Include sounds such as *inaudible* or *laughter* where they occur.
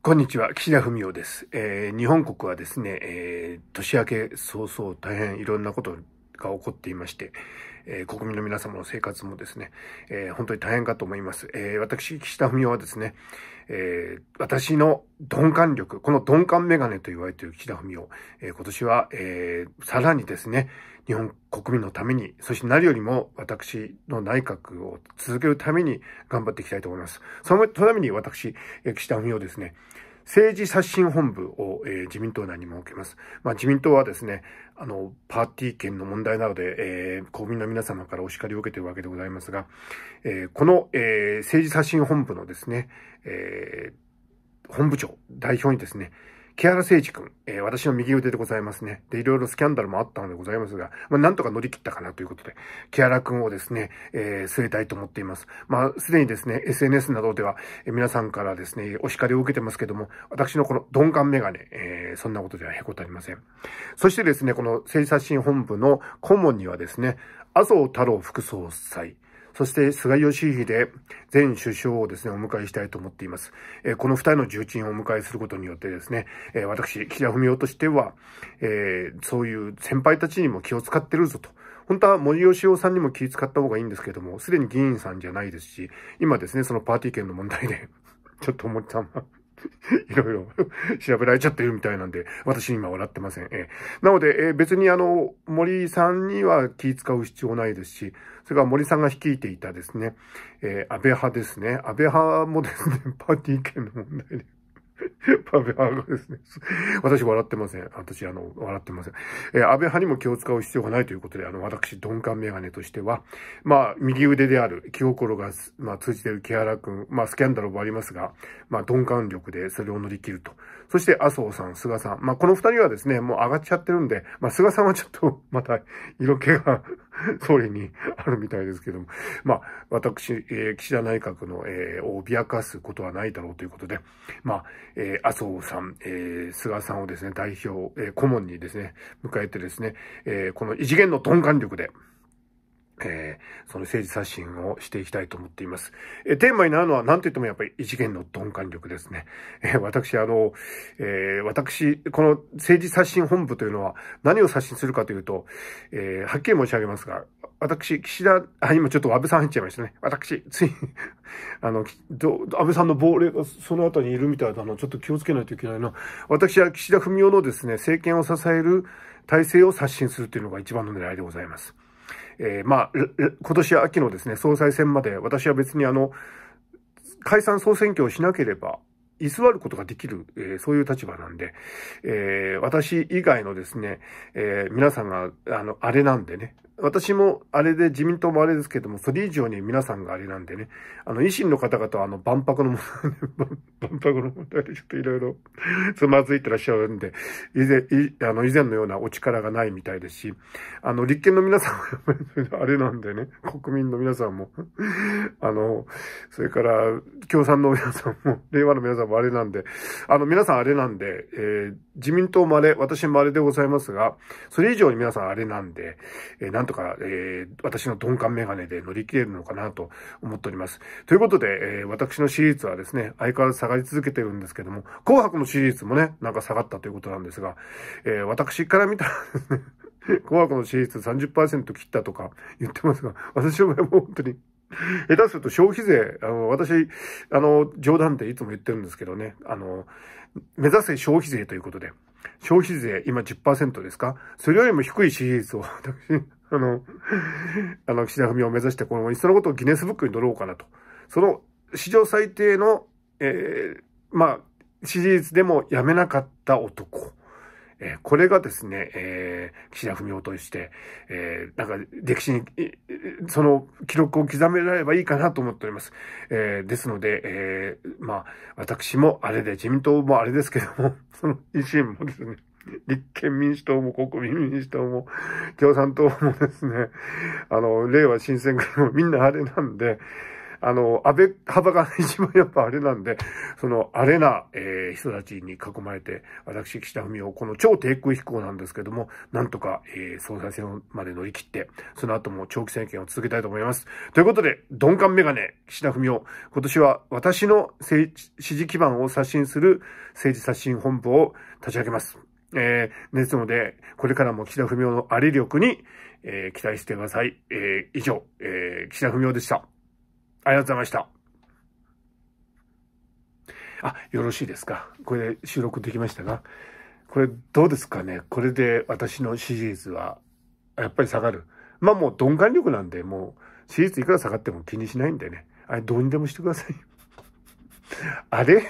こんにちは、岸田文雄です。えー、日本国はですね、えー、年明け早々大変いろんなことが起こっていまして、えー、国民の皆様の生活もですね、えー、本当に大変かと思います。えー、私、岸田文雄はですね、えー、私の鈍感力、この鈍感メガネと言われている岸田文雄、えー、今年は、えー、さらにですね、日本国民のために、そして何よりも私の内閣を続けるために頑張っていきたいと思います。そのために私、岸田文雄ですね、政治刷新本部を、えー、自民党内に設けます。まあ、自民党はですね、あの、パーティー権の問題などで、えー、公民の皆様からお叱りを受けているわけでございますが、えー、この、えー、政治刷新本部のですね、えー、本部長、代表にですね、木原誠一君、えー、私の右腕でございますね。で、いろいろスキャンダルもあったのでございますが、まあ、なんとか乗り切ったかなということで、木原君をですね、えー、据えたいと思っています。まあ、すでにですね、SNS などでは、えー、皆さんからですね、お叱りを受けてますけども、私のこの鈍感メガネ、えー、そんなことではへこたりません。そしてですね、この政治刷新本部の顧問にはですね、麻生太郎副総裁、そして菅義偉前首相をですね、お迎えしたいと思っています。えこの二人の重鎮をお迎えすることによってですね、え私、岸田文雄としては、えそういう先輩たちにも気を使ってるぞと。本当は森吉夫さんにも気を使った方がいいんですけども、すでに議員さんじゃないですし、今ですね、そのパーティー券の問題で *laughs* ちょっと森さんは *laughs* いろいろ調べられちゃってるみたいなんで、私今笑ってません。えー、なので、えー、別にあの、森さんには気使う必要ないですし、それから森さんが率いていたですね、えー、安倍派ですね。安倍派もですね、*laughs* パーティー券の問題で。安倍派がですね。*laughs* 私笑ってません。私、あの、笑ってません。えー、安倍派にも気を使う必要がないということで、あの、私、鈍感メガネとしては、まあ、右腕である、気心が、まあ、通じている木原くん、まあ、スキャンダルもありますが、まあ、鈍感力でそれを乗り切ると。そして麻生さん、菅さん。まあ、この二人はですね、もう上がっちゃってるんで、まあ、菅さんはちょっと、*laughs* また、色気が *laughs* 総理にあるみたいですけども、まあ、私、えー、岸田内閣の、えー、を脅かすことはないだろうということで、まあ、えー、麻生さん、えー、菅さんをですね、代表、えー、顧問にですね、迎えてですね、えー、この異次元の鈍感力で、えー、その政治刷新をしていきたいと思っています。えー、テーマになるのは何と言ってもやっぱり異次元の鈍感力ですね。*laughs* えー、私、あの、えー、私、この政治刷新本部というのは何を刷新するかというと、えー、はっきり申し上げますが、私、岸田、あ、今ちょっと安倍さん入っちゃいましたね。私、つい、*laughs* あの、安倍さんの亡霊がそのありにいるみたいなの、ちょっと気をつけないといけないな。私は岸田文雄のですね、政権を支える体制を刷新するというのが一番の狙いでございます。えー、まあ、今年秋のですね、総裁選まで私は別にあの、解散総選挙をしなければ、居座ることができる、えー、そういう立場なんで、えー、私以外のですね、え皆さんが、あの、あれなんでね、私もあれで自民党もあれですけども、それ以上に皆さんがあれなんでね、あの、維新の方々はあの、万博の問題、*laughs* 万博の問題でちょっといろいろつまずいてらっしゃるんで、以前、あの、以前のようなお力がないみたいですし、あの、立憲の皆さんはやっぱりあれなんでね、国民の皆さんも、*laughs* あの、それから、共産の皆さんも、*laughs* 令和の皆さんもあれなんで、あの、皆さんあれなんで、えー、自民党もあれ、私もあれでございますが、それ以上に皆さんあれなんで、えー、なんとか、えー、私の鈍感メガネで乗り切れるのかなと思っております。ということで、えー、私の支持率はですね、相変わらず下がり続けてるんですけども、紅白の支持率もね、なんか下がったということなんですが、えー、私から見たらですね、*laughs* 紅白の支持率30%切ったとか言ってますが、私はもう本当に、下手すると消費税、あの、私、あの、冗談でいつも言ってるんですけどね、あの、目指せ消費税ということで、消費税今10%ですかそれよりも低い支持率を私、あの、あの、岸田文雄を目指して、この、いっそのことをギネスブックに載ろうかなと。その、史上最低の、えー、まあ、支持率でもやめなかった男。えー、これがですね、えー、岸田文雄として、えー、なんか歴史に、その記録を刻められればいいかなと思っております。えー、ですので、えー、まあ、私もあれで、自民党もあれですけども、その維新もですね、*laughs* 立憲民主党も国民民主党も共産党もですね、あの、令和新選組もみんなあれなんで、あの、安倍幅が一番やっぱあれなんで、その、あれな、えー、人たちに囲まれて、私、岸田文雄、この超低空飛行なんですけども、なんとか、えー、総裁選まで乗り切って、その後も長期政権を続けたいと思います。ということで、鈍感メガネ、岸田文雄、今年は私の政治支持基盤を刷新する政治刷新本部を立ち上げます。えー、ですので、これからも岸田文雄のあり力に、えー、期待してください。えー、以上、えー、岸田文雄でした。ありがとうございました。あ、よろしいですか。これで収録できましたが。これどうですかね。これで私の支持率は、やっぱり下がる。まあもう鈍感力なんで、もう支持率いくら下がっても気にしないんでね。あれどうにでもしてください。*laughs* あれ